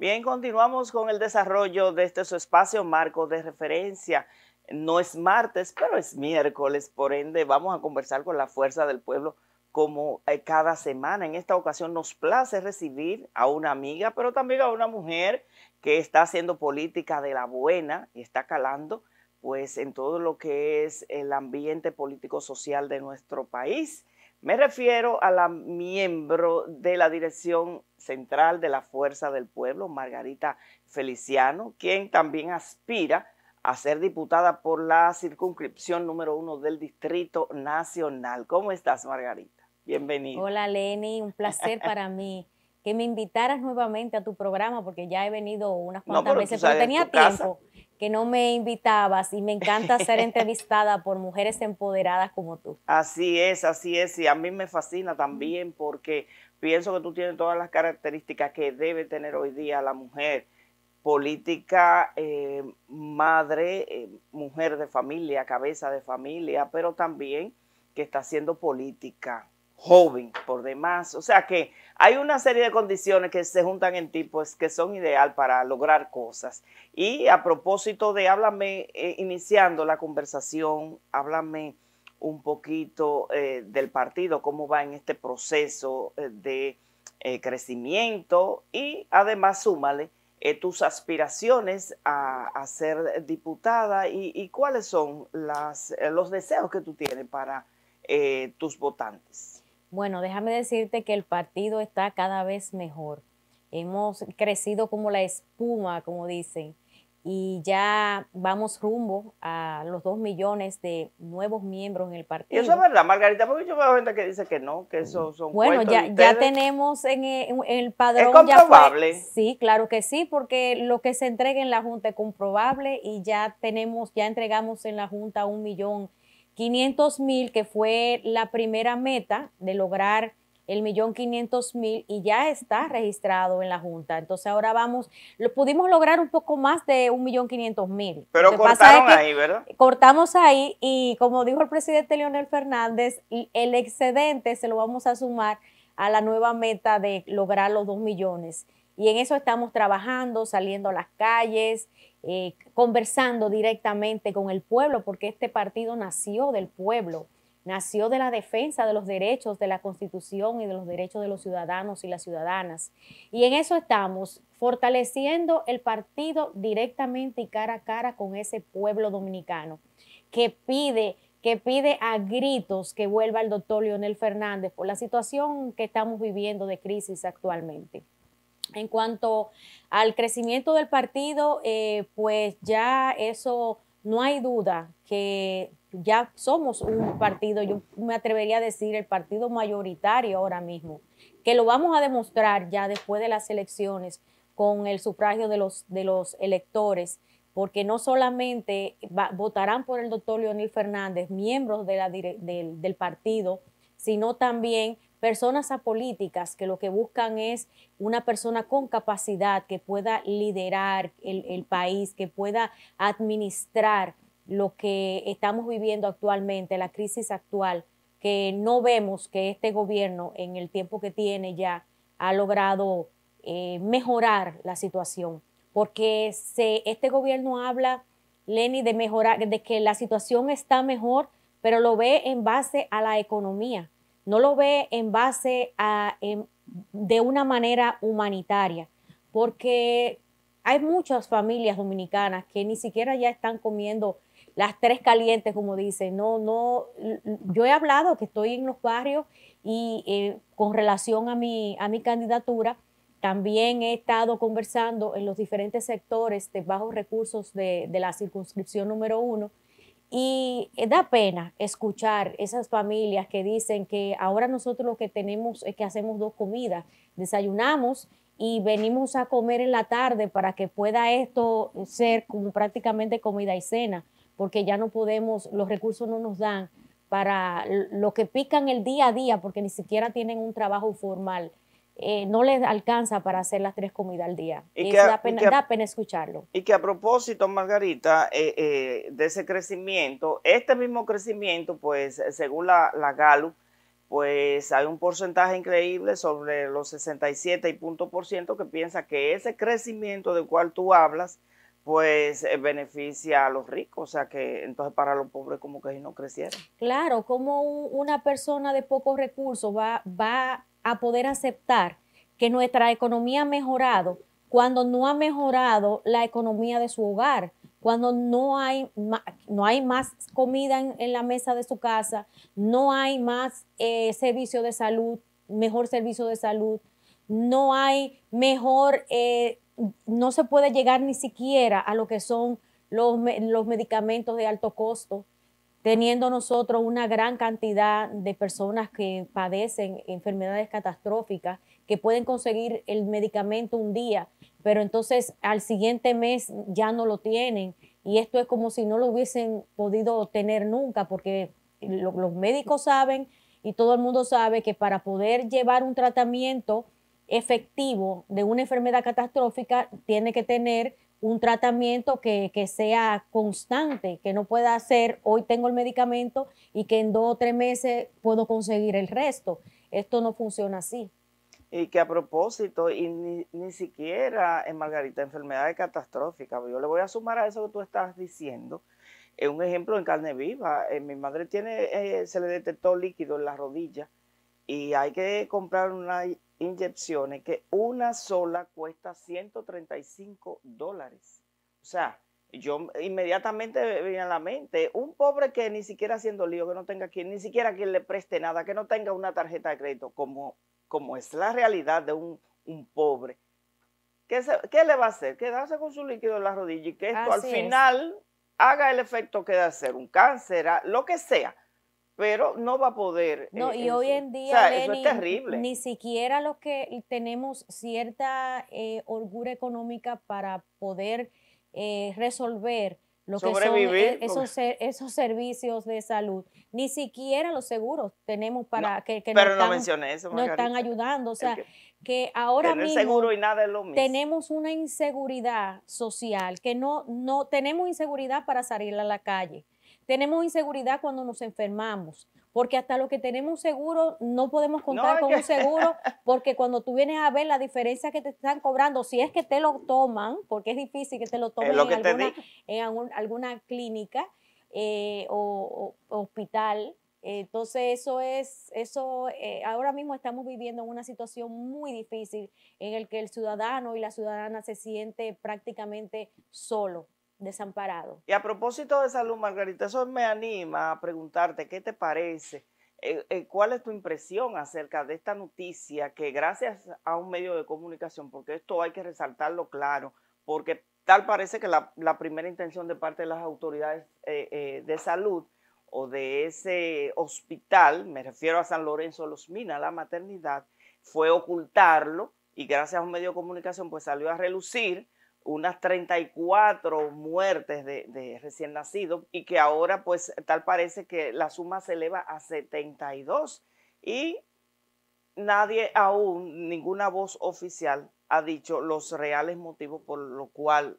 Bien, continuamos con el desarrollo de este su espacio marco de referencia. No es martes, pero es miércoles, por ende vamos a conversar con la fuerza del pueblo como eh, cada semana. En esta ocasión nos place recibir a una amiga, pero también a una mujer que está haciendo política de la buena y está calando pues en todo lo que es el ambiente político social de nuestro país. Me refiero a la miembro de la Dirección Central de la Fuerza del Pueblo, Margarita Feliciano, quien también aspira a ser diputada por la circunscripción número uno del Distrito Nacional. ¿Cómo estás, Margarita? Bienvenida. Hola, Leni. Un placer para mí que me invitaras nuevamente a tu programa porque ya he venido unas cuantas veces, pero tenía tiempo que no me invitabas y me encanta ser entrevistada por mujeres empoderadas como tú. Así es, así es, y a mí me fascina también porque pienso que tú tienes todas las características que debe tener hoy día la mujer, política, eh, madre, eh, mujer de familia, cabeza de familia, pero también que está haciendo política, joven por demás, o sea que hay una serie de condiciones que se juntan en ti, pues que son ideal para lograr cosas. Y a propósito de, háblame, eh, iniciando la conversación, háblame un poquito eh, del partido, cómo va en este proceso eh, de crecimiento y además súmale tus aspiraciones a, ser diputada y, cuáles son los deseos que tú tienes para tus votantes. Bueno, déjame decirte que el partido está cada vez mejor. Hemos crecido como la espuma, como dicen, y ya vamos rumbo a los dos millones de nuevos miembros en el partido. eso es verdad, Margarita, porque yo veo gente que dice que no, que eso son Bueno, ya, ya tenemos eh, en el, padrón. ¿Es comprobable? sí, claro que sí, porque lo que se entrega en la Junta es comprobable y ya tenemos, ya entregamos en la Junta un millón 500 mil, que fue la primera meta de lograr el millón 500 mil y ya está registrado en la Junta. Entonces ahora vamos, lo, pudimos lograr un poco más de un millón 500 mil. Pero cortaron ahí, ¿verdad? Cortamos ahí y como dijo el presidente Leonel Fernández, el excedente se lo vamos a sumar a la nueva meta de lograr los dos millones. Y en eso estamos trabajando, saliendo a las calles, eh, conversando directamente con el pueblo, porque este partido nació del pueblo, nació de la defensa de los derechos de la Constitución y de los derechos de los ciudadanos y las ciudadanas. Y en eso estamos, fortaleciendo el partido directamente y cara a cara con ese pueblo dominicano que pide que pide a gritos que vuelva el doctor Leonel Fernández por la situación que estamos viviendo de crisis actualmente. En cuanto al crecimiento del partido, eh, pues ya eso no hay duda que ya somos un partido, yo me atrevería a decir el partido mayoritario ahora mismo, que lo vamos a demostrar ya después de las elecciones con el sufragio de los, de los electores, porque no solamente votarán por el doctor Leonel Fernández miembros del partido, sino también personas apolíticas que lo que buscan es una persona con capacidad que pueda liderar el, país, que pueda administrar lo que estamos viviendo actualmente, la crisis actual, que no vemos que este gobierno en el tiempo que tiene ya ha logrado eh, mejorar la situación, porque se, este gobierno habla, Lenny, de mejorar, de que la situación está mejor, pero lo ve en base a la economía no lo ve en base a, de una manera humanitaria, porque hay muchas familias dominicanas que ni siquiera ya están comiendo las tres calientes, como dicen. No, no, yo he hablado que estoy en los barrios y eh, con relación a mi, a mi candidatura, también he estado conversando en los diferentes sectores de bajos recursos de, de la circunscripción número uno y eh, da pena escuchar esas familias que dicen que ahora nosotros lo que tenemos es que hacemos dos comidas, desayunamos y venimos a comer en la tarde para que pueda esto ser como prácticamente comida y cena, porque ya no podemos, los recursos no nos dan para lo que pican el día a día, porque ni siquiera tienen un trabajo formal eh, no les alcanza para hacer las tres comidas al día. Y, da, pena, escucharlo. Y que a propósito, Margarita, eh, eh, de ese crecimiento, este mismo crecimiento, pues según la, la pues hay un porcentaje increíble sobre los 67 y punto por ciento que piensa que ese crecimiento del cual tú hablas, pues beneficia a los ricos, o sea que entonces para los pobres como que no creciera. Claro, como una persona de pocos recursos va, va a poder aceptar que nuestra economía ha mejorado cuando no ha mejorado la economía de su hogar, cuando no hay, no hay más comida en, la mesa de su casa, no hay más eh, servicio de salud, mejor servicio de salud, no hay mejor, eh, no se puede llegar ni siquiera a lo que son los, los medicamentos de alto costo teniendo nosotros una gran cantidad de personas que padecen enfermedades catastróficas, que pueden conseguir el medicamento un día, pero entonces al siguiente mes ya no lo tienen. Y esto es como si no lo hubiesen podido tener nunca, porque los médicos saben y todo el mundo sabe que para poder llevar un tratamiento efectivo de una enfermedad catastrófica tiene que tener un tratamiento que, sea constante, que no pueda ser hoy tengo el medicamento y que en dos o tres meses puedo conseguir el resto. Esto no funciona así. Y que a propósito, y ni, siquiera en eh, Margarita, enfermedades catastróficas, yo le voy a sumar a eso que tú estás diciendo, eh, un ejemplo en carne viva, eh, mi madre tiene, se le detectó líquido en la rodilla y hay que comprar una inyecciones que una sola cuesta 135 dólares. O sea, yo inmediatamente viene a la mente, un pobre que ni siquiera haciendo lío, que no tenga quien, ni siquiera quien le preste nada, que no tenga una tarjeta de crédito, como, como es la realidad de un, pobre. ¿Qué, le va a hacer? Quedarse con su líquido en la rodilla y que esto al final haga el efecto que debe hacer, un cáncer, lo que sea pero no va a poder. Eh, y hoy en día, es terrible. Ni siquiera los que tenemos cierta eh, holgura económica para poder eh, resolver lo que son eh, esos, servicios de salud. Ni siquiera los seguros tenemos para que, pero nos no están, mencioné eso, están ayudando. O sea, que, ahora mismo seguro y nada es lo mismo. tenemos una inseguridad social, que no, no tenemos inseguridad para salir a la calle. Tenemos inseguridad cuando nos enfermamos, porque hasta lo que tenemos seguro no podemos contar con un seguro, porque cuando tú vienes a ver la diferencia que te están cobrando, si es que te lo toman, porque es difícil que te lo tomen en, alguna, clínica eh, o, hospital. Entonces eso es, eso eh, ahora mismo estamos viviendo una situación muy difícil en el que el ciudadano y la ciudadana se siente prácticamente solo desamparado. Y a propósito de salud, Margarita, eso me anima a preguntarte, ¿qué te parece? Eh, eh, ¿Cuál es tu impresión acerca de esta noticia que gracias a un medio de comunicación, porque esto hay que resaltarlo claro, porque tal parece que la, primera intención de parte de las autoridades eh, de salud o de ese hospital, me refiero a San Lorenzo Los Minas, la maternidad, fue ocultarlo y gracias a un medio de comunicación pues salió a relucir unas 34 muertes de, recién nacidos y que ahora pues tal parece que la suma se eleva a 72 y nadie aún, ninguna voz oficial ha dicho los reales motivos por lo cual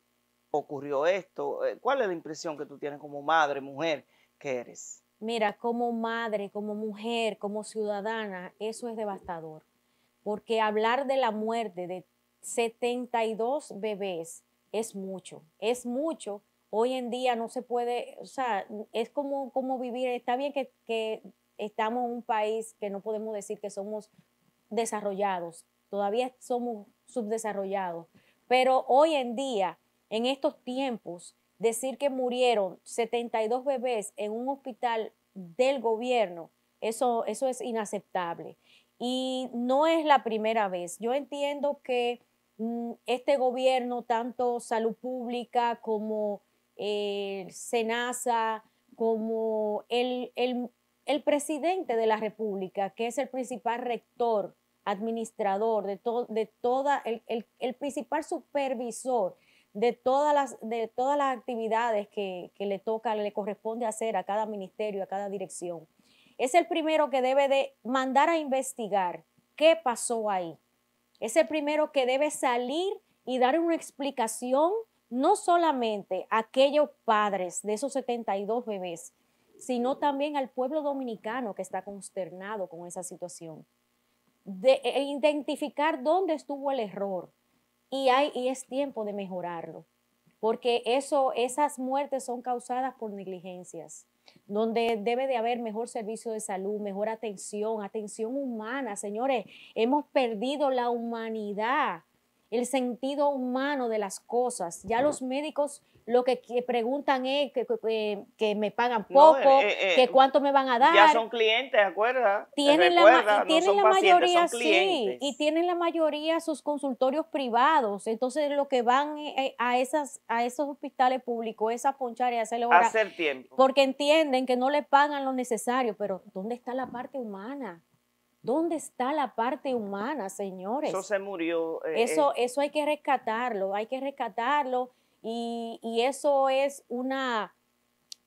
ocurrió esto. Eh, ¿Cuál es la impresión que tú tienes como madre, mujer que eres? Mira, como madre, como mujer, como ciudadana, eso es devastador porque hablar de la muerte de 72 bebés es mucho, es mucho. Hoy en día no se puede, o sea, es como, vivir, está bien que, estamos en un país que no podemos decir que somos desarrollados, todavía somos subdesarrollados, pero hoy en día, en estos tiempos, decir que murieron 72 bebés en un hospital del gobierno, eso, eso es inaceptable. Y no es la primera vez. Yo entiendo que Mm, este gobierno, tanto salud pública como eh, SENASA, como el, presidente de la República, que es el principal rector, administrador, de, de toda, el, principal supervisor de todas las, de todas las actividades que, le toca, le corresponde hacer a cada ministerio, a cada dirección. Es el primero que debe de mandar a investigar qué pasó ahí es el primero que debe salir y dar una explicación no solamente a aquellos padres de esos 72 bebés, sino también al pueblo dominicano que está consternado con esa situación. De, e, e identificar dónde estuvo el error y, hay, es tiempo de mejorarlo, porque eso, esas muertes son causadas por negligencias donde debe de haber mejor servicio de salud, mejor atención, atención humana. Señores, hemos perdido la humanidad, el sentido humano de las cosas. Ya los médicos lo que, preguntan es que, me pagan eh, poco, eh, que eh, cuánto me van a dar. Ya son clientes, ¿acuerda? Tienen la, tienen la mayoría, sí, y tienen la mayoría sus consultorios privados. Entonces lo que van a, esas, a esos hospitales públicos es a ponchar y hacerle Hacer tiempo. Porque entienden que no le pagan lo necesario, pero ¿dónde está la parte humana? ¿Dónde está la parte humana, señores? Eso se murió. eso, eso hay que rescatarlo, hay que rescatarlo y, eso es una,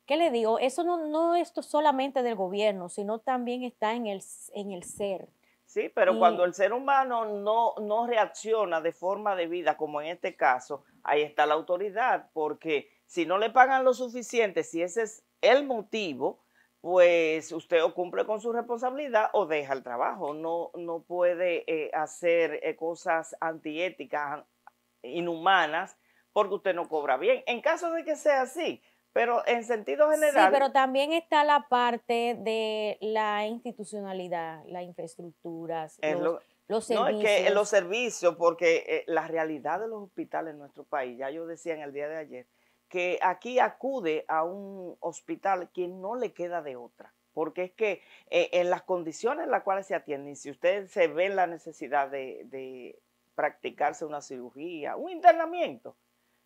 ¿qué le digo? Eso no, no es solamente del gobierno, sino también está en el, en el ser. Sí, pero cuando el ser humano no, reacciona de forma debida, como en este caso, ahí está la autoridad, porque si no le pagan lo suficiente, si ese es el motivo, pues usted o cumple con su responsabilidad o deja el trabajo. No, no puede eh, hacer eh, cosas antiéticas, inhumanas, porque usted no cobra bien. En caso de que sea así, pero en sentido general. Sí, pero también está la parte de la institucionalidad, las infraestructuras, los, servicios. No, es que eh, los servicios, porque eh, la realidad de los hospitales en nuestro país, ya yo decía en el día de ayer, que aquí acude a un hospital quien no le queda de otra porque es que eh, en las condiciones en las cuales se atienden, si usted se ve la necesidad de practicarse una cirugía, un internamiento,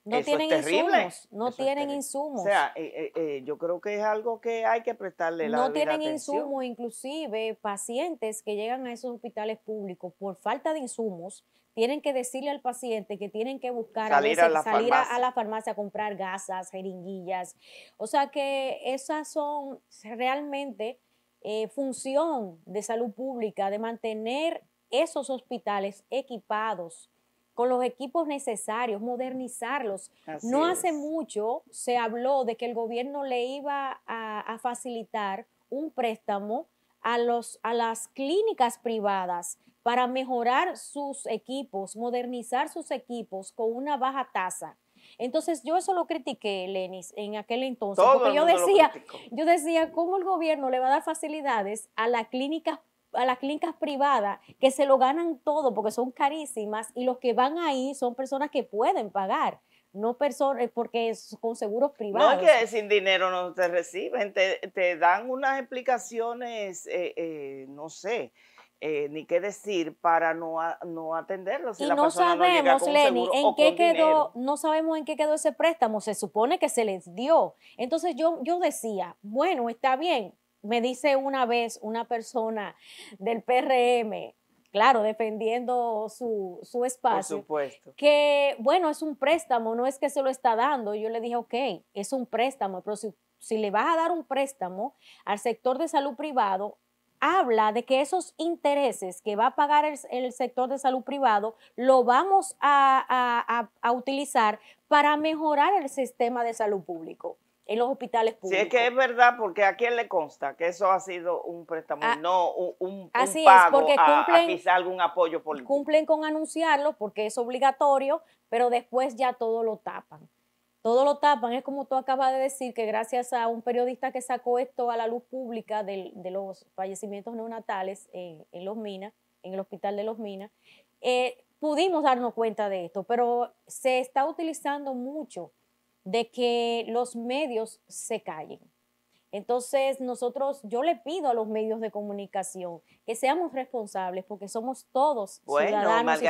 no tienen insumos, no tienen insumos. O sea, eh, eh, eh, yo creo que es algo que hay que prestarle la No tienen insumos, inclusive pacientes que llegan a esos hospitales públicos por falta de insumos, tienen que decirle al paciente que tienen que buscar salir, a, la, farmacia. a la farmacia comprar gasas, jeringuillas. O sea que esas son realmente función de salud pública, de mantener esos hospitales equipados con los equipos necesarios, modernizarlos. no hace mucho se habló de que el gobierno le iba a, facilitar un préstamo a, los, a las clínicas privadas para mejorar sus equipos, modernizar sus equipos con una baja tasa. Entonces yo eso lo critiqué, Lenis, en aquel entonces, porque yo decía, yo decía, ¿cómo el gobierno le va a dar facilidades a las clínicas a las clínicas privadas que se lo ganan todo porque son carísimas y los que van ahí son personas que pueden pagar no personas, eh, porque son seguros privados. No es que sin dinero no te reciben, te, dan unas explicaciones, eh, eh, no sé. ni qué decir para no, atenderlos. no y no sabemos, Lenny, en qué quedó, no sabemos en qué quedó ese préstamo. Se supone que se les dio. Entonces yo, yo decía, bueno, está bien, me dice una vez una persona del PRM, claro, defendiendo su, espacio, que bueno, es un préstamo, no es que se lo está dando. Yo le dije, ok, es un préstamo, pero si, si le vas a dar un préstamo al sector de salud privado, habla de que esos intereses que va a pagar el, sector de salud privado lo vamos a, utilizar para mejorar el sistema de salud público en los hospitales públicos. Sí, es que es verdad, porque a quién le consta que eso ha sido un préstamo, ah, no un, así pago es, porque algún apoyo político. Cumplen con anunciarlo porque es obligatorio, pero después ya todo lo tapan. Todo lo tapan, es como tú acabas de decir, que gracias a un periodista que sacó esto a la luz pública de, los fallecimientos neonatales en, los Minas, en el hospital de los Minas, eh, pudimos darnos cuenta de esto, pero se está utilizando mucho de que los medios se callen. Entonces, nosotros, yo le pido a los medios de comunicación que seamos responsables porque somos todos ciudadanos y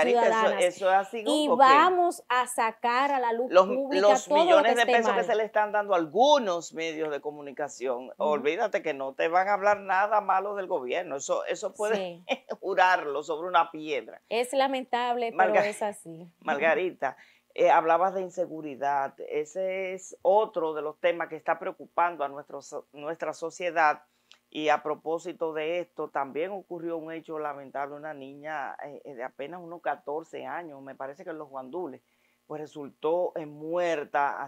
Eso, y vamos a sacar a la luz los, pública millones de pesos que se le están dando a algunos medios de comunicación. Olvídate que no te van a hablar nada malo del gobierno. Eso, puede jurarlo sobre una piedra. Es lamentable, pero es así. Margarita. Eh, hablabas de inseguridad. Ese es otro de los temas que está preocupando a nuestro, nuestra sociedad. Y a propósito de esto, también ocurrió un hecho lamentable, una niña eh, eh, de apenas unos 14 años, me parece que en los guandules, pues resultó muerta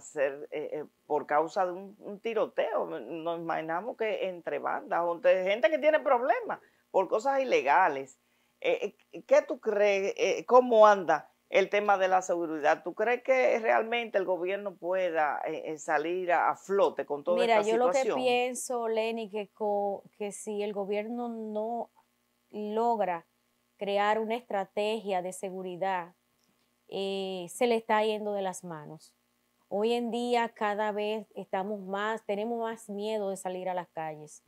por causa de un, tiroteo. Nos imaginamos que entre bandas, gente que tiene problemas por cosas ilegales. ¿Qué tú crees? ¿Cómo anda el tema de la seguridad. ¿Tú crees que realmente el gobierno pueda eh, eh, salir a, flote con toda Mira, esta situación? Mira, yo lo que pienso, Lenny, que, que si el gobierno no logra crear una estrategia de seguridad, eh, se le está yendo de las manos. Hoy en día cada vez estamos más, tenemos más miedo de salir a las calles.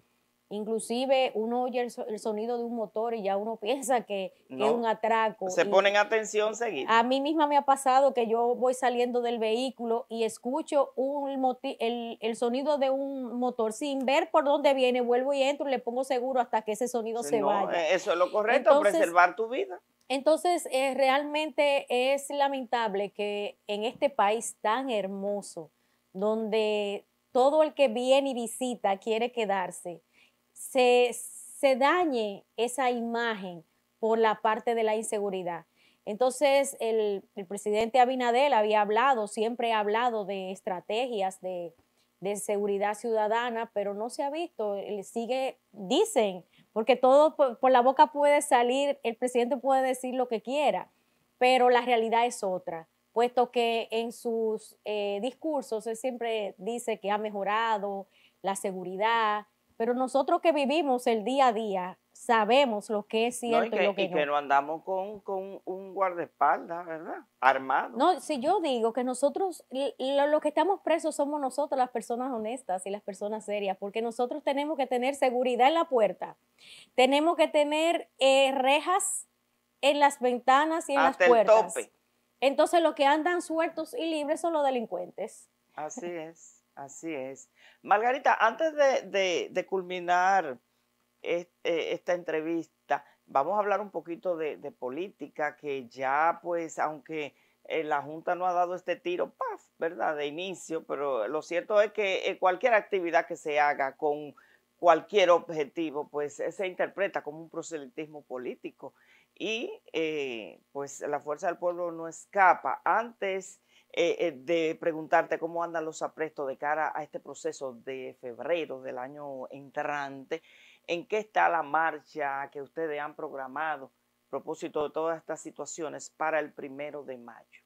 Inclusive uno oye el, sonido de un motor y ya uno piensa que, es un atraco. Se ponen atención seguida. A mí misma me ha pasado que yo voy saliendo del vehículo y escucho un, el, sonido de un motor sin ver por dónde viene, vuelvo y entro y le pongo seguro hasta que ese sonido se vaya. Eh, eso es lo correcto, preservar tu vida. Entonces, eh, realmente es lamentable que en este país tan hermoso, donde todo el que viene y visita quiere quedarse, se, dañe esa imagen por la parte de la inseguridad. Entonces, el, presidente Abinadel había hablado, siempre ha hablado de estrategias de, seguridad ciudadana, pero no se ha visto, sigue, dicen, porque todo por, la boca puede salir, el presidente puede decir lo que quiera, pero la realidad es otra, puesto que en sus eh, discursos él siempre dice que ha mejorado la seguridad, pero nosotros que vivimos el día a día, sabemos lo que es cierto y, lo que y que andamos con, un guardaespaldas, ¿verdad? Armado. No, si yo digo que nosotros, los que estamos presos somos nosotros, las personas honestas y las personas serias, porque nosotros tenemos que tener seguridad en la puerta, tenemos que tener eh, rejas en las ventanas y en las puertas. El tope. Entonces, los que andan sueltos y libres son los delincuentes. Así es. Así es. Margarita, antes de, culminar eh, esta entrevista, vamos a hablar un poquito de, política, que ya pues, aunque eh, la Junta no ha dado este tiro, paf, ¿verdad? De inicio, pero lo cierto es que eh, cualquier actividad que se haga con cualquier objetivo, pues se interpreta como un proselitismo político. Y pues la fuerza del pueblo no escapa. Antes eh, eh, de preguntarte cómo andan los aprestos de cara a este proceso de febrero del año entrante, en qué está la marcha que ustedes han programado a propósito de todas estas situaciones para el primero de mayo.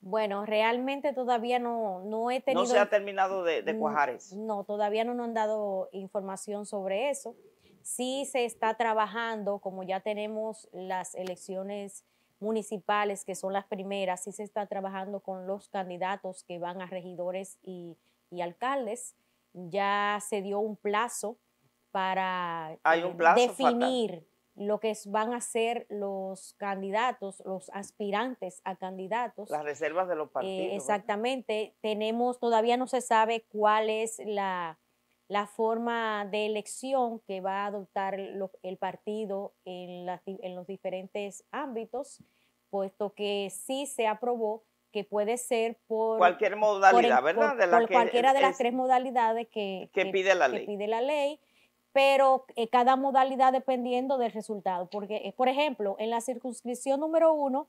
Bueno, realmente todavía no, he tenido... No se ha terminado de, cuajar eso. No, no, todavía no nos han dado información sobre eso. Sí se está trabajando, como ya tenemos las elecciones municipales, que son las primeras, sí se está trabajando con los candidatos que van a regidores y, alcaldes. Ya se dio un plazo para eh, definir lo que van a ser los candidatos, los aspirantes a candidatos. Las reservas de los eh, partidos. exactamente. Tenemos, todavía no se sabe cuál es la, la forma de elección que va a adoptar el partido en, en los diferentes ámbitos, puesto que sí se aprobó que puede ser por cualquier modalidad, ¿verdad? por cualquiera de las tres modalidades que, pide, la ley. pero eh, cada modalidad dependiendo del resultado. Porque, eh, por ejemplo, en la circunscripción número uno,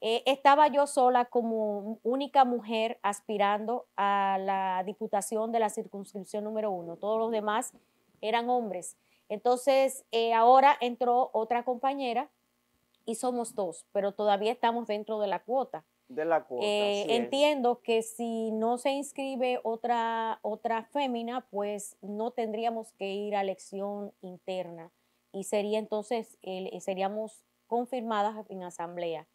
eh, estaba yo sola como única mujer aspirando a la diputación de la circunscripción número uno. Todos los demás eran hombres. Entonces, eh, ahora entró otra compañera y somos dos, pero todavía estamos dentro de la cuota. De la cuota. Eh, entiendo que si no se inscribe otra, otra fémina, pues no tendríamos que ir a elección interna y sería entonces, seríamos confirmadas en asamblea.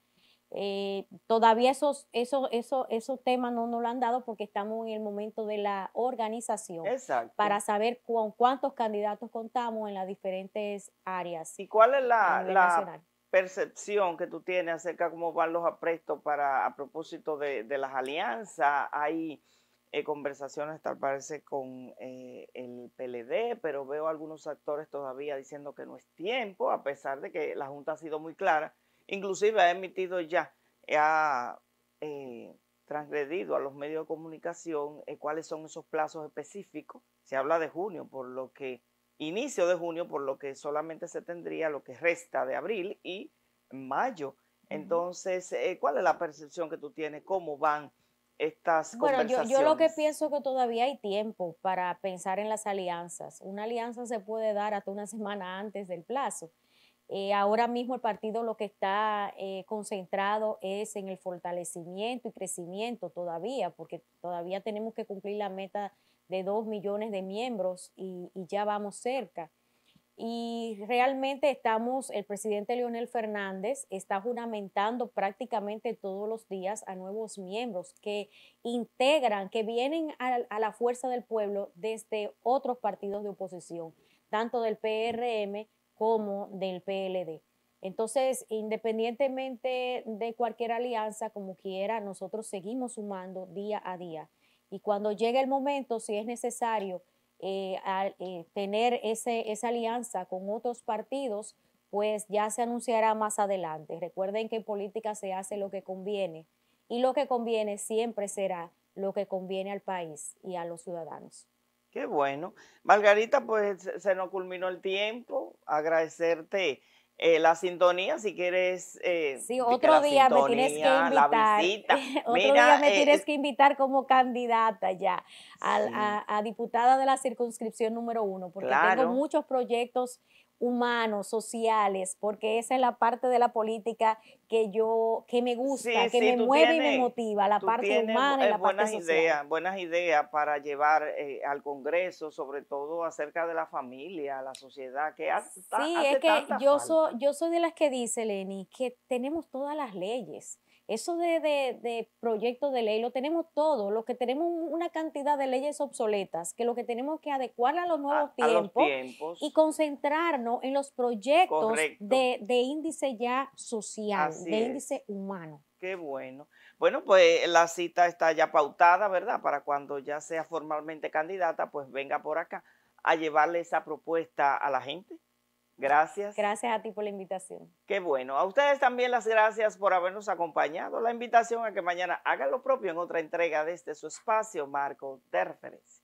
Eh, todavía esos, esos, esos, esos temas no nos lo han dado porque estamos en el momento de la organización para saber con cuántos candidatos contamos en las diferentes áreas. ¿Y cuál es la, percepción que tú tienes acerca de cómo van los aprestos para, a propósito de, las alianzas? Hay eh, conversaciones tal parece con eh, el PLD, pero veo algunos actores todavía diciendo que no es tiempo, a pesar de que la Junta ha sido muy clara inclusive ha emitido ya, eh, ha eh, transgredido a los medios de comunicación eh, cuáles son esos plazos específicos. Se habla de junio, por lo que, inicio de junio, por lo que solamente se tendría lo que resta de abril y mayo. Entonces, ¿cuál es la percepción que tú tienes? ¿Cómo van estas bueno, Yo, yo lo que pienso es que todavía hay tiempo para pensar en las alianzas. Una alianza se puede dar hasta una semana antes del plazo. Eh, ahora mismo el partido lo que está eh, concentrado es en el fortalecimiento y crecimiento todavía, porque todavía tenemos que cumplir la meta de dos millones de miembros y, ya vamos cerca. Y realmente estamos, el presidente Leonel Fernández está juramentando prácticamente todos los días a nuevos miembros que integran, que vienen a, a la fuerza del pueblo desde otros partidos de oposición, tanto del PRM como del PLD. Entonces, independientemente de cualquier alianza, como quiera, nosotros seguimos sumando día a día. Y cuando llegue el momento, si es necesario eh, eh, tener esa alianza con otros partidos, pues ya se anunciará más adelante. Recuerden que en política se hace lo que conviene y lo que conviene siempre será lo que conviene al país y a los ciudadanos. Qué bueno. Margarita, pues se nos culminó el tiempo. Agradecerte eh, la sintonía, si quieres. Eh, sí, otro día me tienes que invitar. otro día me eh, tienes que invitar como candidata ya a, diputada de la circunscripción número uno, porque tengo muchos proyectos humanos, sociales, porque esa es la parte de la política que yo, que me gusta, que me mueve y me motiva, la parte humana eh, la buenas parte social. Ideas, buenas ideas para llevar eh, al Congreso, sobre todo acerca de la familia, la sociedad, que hace Sí, es que yo, soy, yo soy de las que dice, Lenny que tenemos todas las leyes, eso de, de, de proyectos de ley lo tenemos todo, lo que tenemos una cantidad de leyes obsoletas, que lo que tenemos que adecuar a los nuevos tiempos, y concentrarnos en los proyectos de, de, índice ya social, de índice humano. Qué bueno. Bueno, pues la cita está ya pautada, ¿verdad? Para cuando ya sea formalmente candidata, pues venga por acá a llevarle esa propuesta a la gente. Gracias. Gracias a ti por la invitación. Qué bueno. A ustedes también las gracias por habernos acompañado. La invitación a que mañana hagan lo propio en otra entrega de este su espacio, Marco de Referencia.